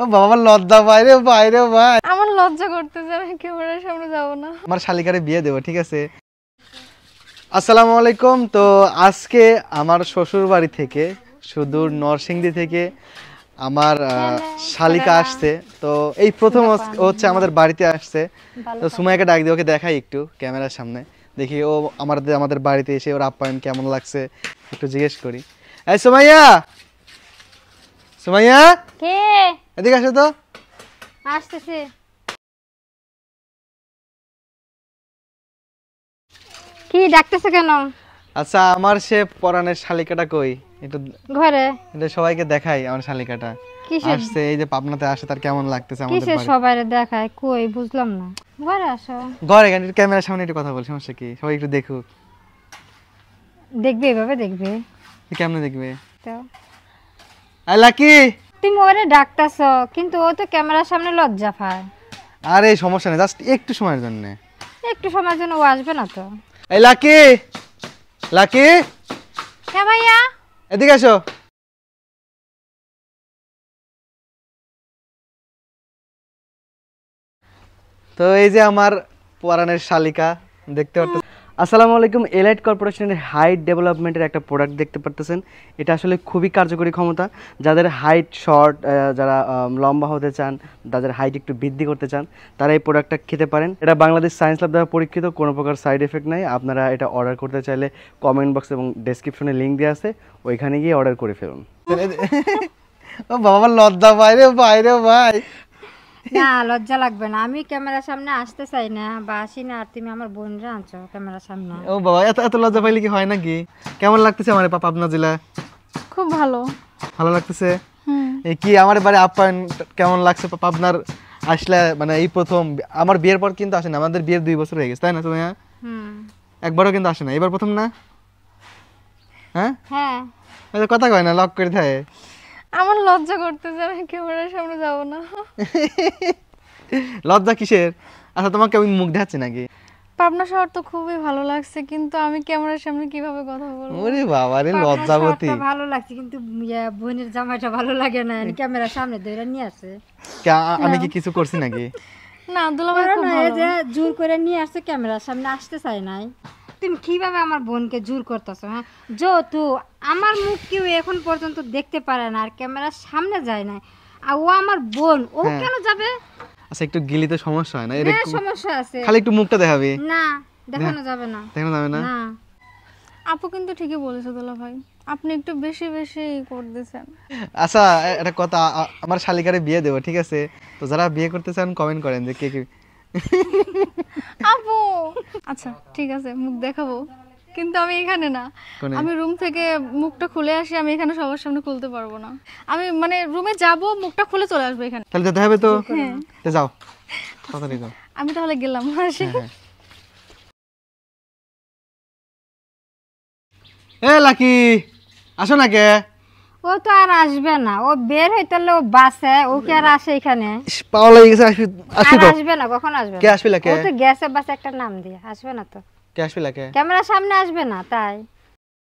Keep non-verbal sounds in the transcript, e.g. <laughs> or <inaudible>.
ও বাবা লজ্জা বাইরে বাইরে ভাই আমার লজ্জা ক্যামেরার সামনে যাব না আমার শালিকারে বিয়ে ঠিক আছে আসসালামু আলাইকুম তো আজকে আমার শ্বশুর বাড়ি থেকে সুদূর নরসিংদি থেকে আমার হ্যাঁ, হ্যাঁ, শালিকা আসছে তো এই প্রথম হচ্ছে আমাদের বাড়িতে আসছে তো সুমাইকে ডাক দিয়ে ওকে দেখাই একটু ক্যামেরার সামনে দেখি ও আমাদের আমাদের বাড়িতে এসে ওর আপ্যায়ন কেমন লাগছে একটু জিজ্ঞেস করি এই সুমাইয়া সুমাইয়া কে এদিকে আসো তো আসতেছি কি কেন আচ্ছা আমার সে পরানের শালিকাটা কই ঘরে এটা সবাইকে দেখাই আমার শালিকাটা আসছে এই যে পাবনাতে আসে তার কেমন লাগতেছে আমাদের বাড়ি সবাইরে দেখায় কই বুঝলাম না ঘরে আসো ঘরে ক্যামেরার সামনে একটু কথা বল সমস্যা কি সবাই একটু দেখুক দেখবে এভাবে দেখবে কেমন দেখবে তো আইলা তুমি ওরে ডাকতাছো কিন্তু ও তো ক্যামেরার সামনে লজ্জা পায় আরে সমস্যা নেই জাস্ট একটু সময়ের জন্য একটু সময়ের জন্য ও আসবে না তো এই লাকি লাকি হ্যাঁ ভাইয়া এদিকে আসো তো এই যে আমার পরাণের শালিকা দেখতে পাচ্ছ আসসালামু আলাইকুম এলাইট কর্পোরেশনের হাইট ডেভেলপমেন্টের একটা প্রোডাক্ট দেখতে পারতেছেন এটা আসলে খুবই কার্যকরী ক্ষমতা যাদের হাইট শর্ট যারা লম্বা হতে চান যাদের হাইট একটু বৃদ্ধি করতে চান তারা এই প্রোডাক্টটা খেতে পারেন এটা বাংলাদেশ সায়েন্স ল্যাব দ্বারা পরীক্ষিত কোনো প্রকার সাইড এফেক্ট নাই আপনারা এটা অর্ডার করতে চাইলে কমেন্ট বক্স এবং ডেসক্রিপশনে লিঙ্ক দেওয়া আছে ওইখানে গিয়ে অর্ডার করে ফেলুন <laughs> ও বাবা লজ্জা বাইরে বাইরে ভাই <laughs> না লজ্জা লাগবে না আমি ক্যামেরার সামনে আসতে চাই না বা আসি না আর তুমি আমার বোনরা আনছো ক্যামেরার সামনে ও বাবা এত এত লজ্জা পাইলে কি হয় নাকি কেমন লাগতেছে আমার পাপা আপনা জেলা খুব ভালো ভালো লাগতেছে এই কি আমার বাড়ি আপ্যায়ন কেমন লাগছে পাপা আপনার আসলে মানে এই প্রথম আমার বিয়ের পর কিন্তু আসেনি আমাদের বিয়ের দুই বছর হয়ে গেছে তাই না তুমি হ্যাঁ একবারও কিন্তু আসে না এবার প্রথম না হ্যাঁ হ্যাঁ কথা কয় না লক করে থাকে আমার লজ্জা করতে আমি ক্যামেরার সামনে যাব না <laughs> লজ্জা কিসের আচ্ছা তোমাকে আমি মুখ দেখাচ্ছি নাকি পাবনা শহর তো খুবই ভালো লাগছে কিন্তু আমি ক্যামেরার সামনে কিভাবে কথা বলবো ওরে বাবা রে লজ্জাবতী ভালো লাগছে কিন্তু বোনের জামাটা ভালো লাগে না আর ক্যামেরার সামনে ধরে নিয়ে আসে আমি হ্যাঁ। কি কিছু করছি নাকি <laughs> না দুলাভাই খুব ভালো যে জোর করে নিয়ে আসছে ক্যামেরার সামনে আসতে চাই নাই তুমি কিভাবে আমার বোনকে জোর করতেছো হ্যাঁ যো যেহেতু আমার মুখ কেউ এখন পর্যন্ত দেখতে পারে না আর ক্যামেরার সামনে যায় না আর ও আমার বোন ও হ্যাঁ। কেন যাবে আচ্ছা একটু গিলি তো সমস্যা হয় না এর সমস্যা আছে খালি একটু মুখটা দেখাবে না দেখানো যাবে না দেখানো যাবে না আপু কিন্তু ঠিকই বলেছো দোলা ভাই আপনি একটু বেশি বেশি করতেছেন আচ্ছা একটা কথা আমার শালিকারে বিয়ে দেবো ঠিক আছে তো যারা বিয়ে করতে চান কমেন্ট করেন যে কে কে আপু আচ্ছা ঠিক আছে মুখ দেখাবো কিন্তু আমি এখানে না আমি রুম থেকে মুখটা খুলে আসি আমি এখানে সবার সামনে খুলতে পারবো না আমি মানে রুমে যাব মুখটা খুলে চলে আসবো এখানে তাহলে যেতে হবে তো হ্যাঁ। হ্যাঁ। যাও তাড়াতাড়ি যাও আমি তাহলে গেলাম হ্যাঁ, আসি এ লাকি আসো না কে ও তো আর আসবে না ও বের হইতালে ও বাসে ও কি আর আসে এখানে পাওয়া লাগে গেছে আসবে আসবে তো আসবে না কখন আসবে কে আসবে লাগে ও তো গ্যাসে বাসে একটা নাম দিয়ে আসবে না তো কে আসবে লাগে ক্যামেরার সামনে আসবে না তাই